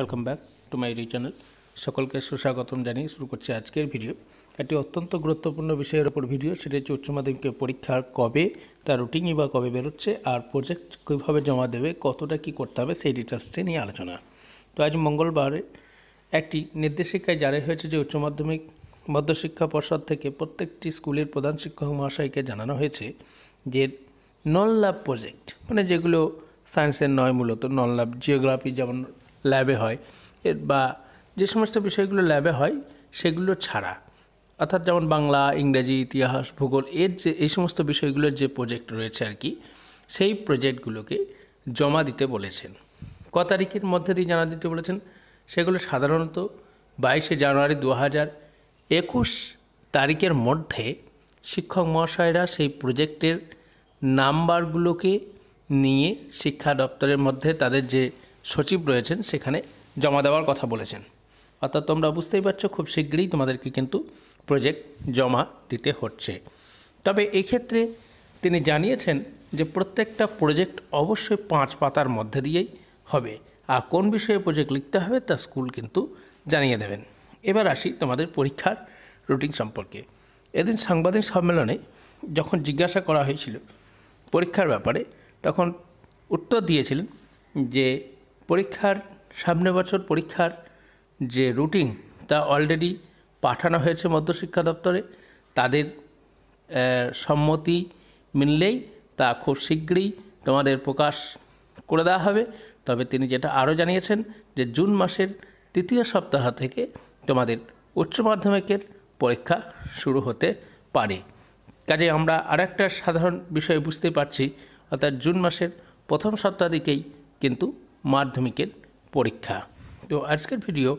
welcome back to my YouTube channel সকলকে সুস্বাগতম জানিয়ে শুরু করছি আজকের ভিডিও একটি অত্যন্ত গুরুত্বপূর্ণ বিষয়ের ওপর ভিডিও সেটি হচ্ছে উচ্চ মাধ্যমিকের পরীক্ষার কবে তার রুটিনই বা কবে বেরোচ্ছে আর প্রজেক্ট কীভাবে জমা দেবে কতটা কি করতে হবে সেই ডিটেলসটি নিয়ে আলোচনা তো আজ মঙ্গলবারে একটি নির্দেশিকায় জারি হয়েছে যে উচ্চ মাধ্যমিক মধ্যশিক্ষা পর্ষদ থেকে প্রত্যেকটি স্কুলের প্রধান শিক্ষক মহাশয়কে জানানো হয়েছে যে নন ল্যাব প্রজেক্ট মানে যেগুলো সায়েন্সের নয় মূলত নন ল্যাব জিওগ্রাফি যেমন ল্যাবে হয় এর বা যে সমস্ত বিষয়গুলো ল্যাবে হয় সেগুলো ছাড়া অর্থাৎ যেমন বাংলা ইংরেজি ইতিহাস ভূগোল এর যে এই সমস্ত বিষয়গুলোর যে প্রজেক্ট রয়েছে আর কি সেই প্রজেক্টগুলোকে জমা দিতে বলেছেন ক তারিখের মধ্যে দিয়ে জানা দিতে বলেছেন সেগুলো সাধারণত বাইশে জানুয়ারি দু হাজার একুশ তারিখের মধ্যে শিক্ষক মহাশয়রা সেই প্রজেক্টের নাম্বারগুলোকে নিয়ে শিক্ষা দপ্তরের মধ্যে তাদের যে সচিব রয়েছেন সেখানে জমা দেওয়ার কথা বলেছেন অর্থাৎ তোমরা বুঝতেই পারছো খুব শীঘ্রই তোমাদেরকে কিন্তু প্রজেক্ট জমা দিতে হচ্ছে তবে এক্ষেত্রে তিনি জানিয়েছেন যে প্রত্যেকটা প্রজেক্ট অবশ্যই পাঁচ পাতার মধ্যে দিয়েই হবে আর কোন বিষয়ে প্রজেক্ট লিখতে হবে তা স্কুল কিন্তু জানিয়ে দেবেন এবার আসি তোমাদের পরীক্ষার রুটিন সম্পর্কে এদিন সাংবাদিক সম্মেলনে যখন জিজ্ঞাসা করা হয়েছিল পরীক্ষার ব্যাপারে তখন উত্তর দিয়েছিলেন যে পরীক্ষার সামনে বছর পরীক্ষার যে রুটিন তা অলরেডি পাঠানো হয়েছে মধ্যশিক্ষা দপ্তরে তাদের সম্মতি মিললেই তা খুব শীঘ্রই তোমাদের প্রকাশ করে দেওয়া হবে তবে তিনি যেটা আরও জানিয়েছেন যে জুন মাসের তৃতীয় সপ্তাহ থেকে তোমাদের উচ্চ মাধ্যমিকের পরীক্ষা শুরু হতে পারে কাজে আমরা একটা সাধারণ বিষয় বুঝতে পারছি অর্থাৎ জুন মাসের প্রথম সপ্তাহ দিকেই কিন্তু মাধ্যমিকের পরীক্ষা তো আজকের ভিডিও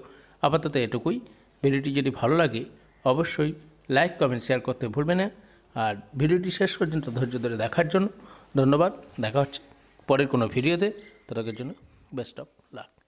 আপাতত এটুকুই ভিডিওটি যদি ভালো লাগে অবশ্যই লাইক কমেন্ট শেয়ার করতে ভুলবে না আর ভিডিওটি শেষ পর্যন্ত ধৈর্য ধরে দেখার জন্য ধন্যবাদ দেখা হচ্ছে পরের কোনো ভিডিওতে তাদের জন্য বেস্ট অফ লাক